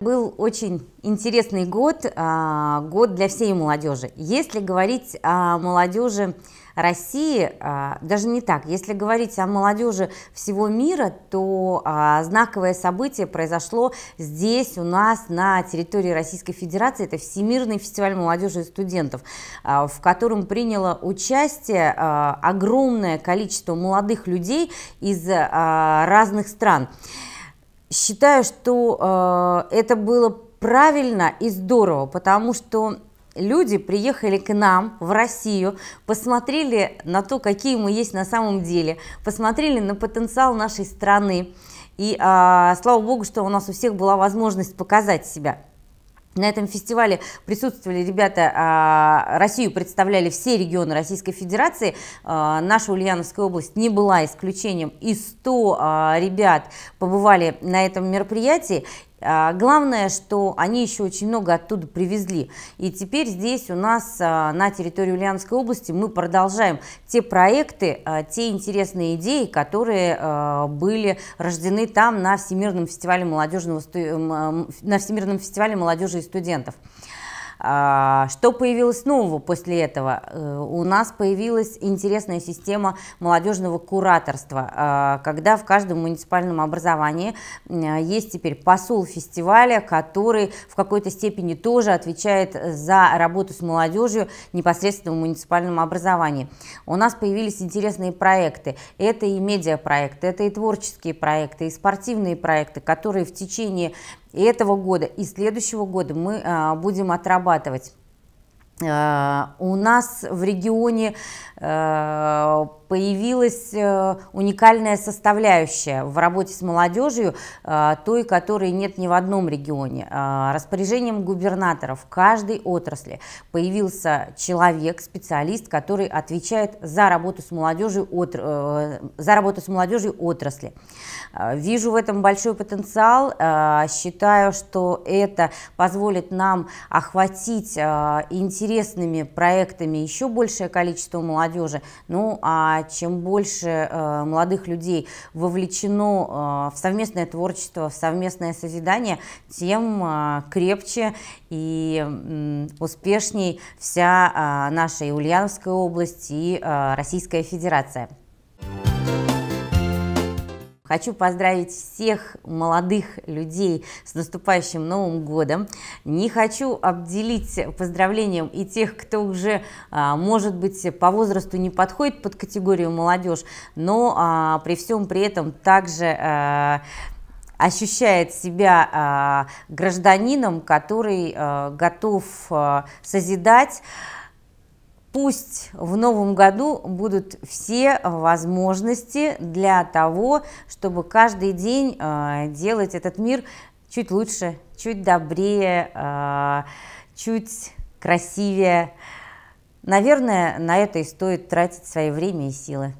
Был очень интересный год, а, год для всей молодежи. Если говорить о молодежи России, а, даже не так, если говорить о молодежи всего мира, то а, знаковое событие произошло здесь у нас на территории Российской Федерации, это Всемирный фестиваль молодежи и студентов, в котором приняло участие огромное количество молодых людей из разных стран считаю, что э, это было правильно и здорово, потому что люди приехали к нам в Россию, посмотрели на то, какие мы есть на самом деле, посмотрели на потенциал нашей страны. И э, слава богу, что у нас у всех была возможность показать себя. На этом фестивале присутствовали ребята, а, Россию представляли все регионы Российской Федерации. А, наша Ульяновская область не была исключением. И 100 а, ребят побывали на этом мероприятии. А, главное, что они еще очень много оттуда привезли. И теперь здесь у нас а, на территории Ульяновской области мы продолжаем те проекты, а, те интересные идеи, которые были рождены там на Всемирном фестивале, молодежного, на Всемирном фестивале молодежи и студентов. А, что появилось нового после этого? Э, у нас появилась интересная система молодежного кураторства, а, когда в каждом муниципальном образовании а, есть теперь посол фестиваля, который в какой-то степени тоже отвечает за работу с молодежью непосредственно в муниципальном образовании. У нас появились интересные проекты. Это и медиапроекты, это и творческие проекты, и спортивные проекты, которые в течение и этого года, и следующего года мы а, будем отрабатывать. А, у нас в регионе а, появилась э, уникальная составляющая в работе с молодежью, э, той, которой нет ни в одном регионе. Э, распоряжением губернатора в каждой отрасли появился человек, специалист, который отвечает за работу с молодежью, от, за работу с молодежью отрасли. Вижу в этом большой потенциал, считаю, что это позволит нам охватить интересными проектами еще большее количество молодежи, ну а а чем больше э, молодых людей вовлечено э, в совместное творчество, в совместное созидание, тем э, крепче и успешней вся наша и Ульяновская область, и Российская Федерация. Хочу поздравить всех молодых людей с наступающим Новым годом. Не хочу обделить поздравлением и тех, кто уже, а, может быть, по возрасту не подходит под категорию молодежь, но а, при всем при этом также а, ощущает себя гражданином, который готов созидать пусть в новом году будут все возможности для того, чтобы каждый день э, делать этот мир чуть лучше, чуть добрее, э, чуть красивее. Наверное, на это и стоит тратить свое время и силы.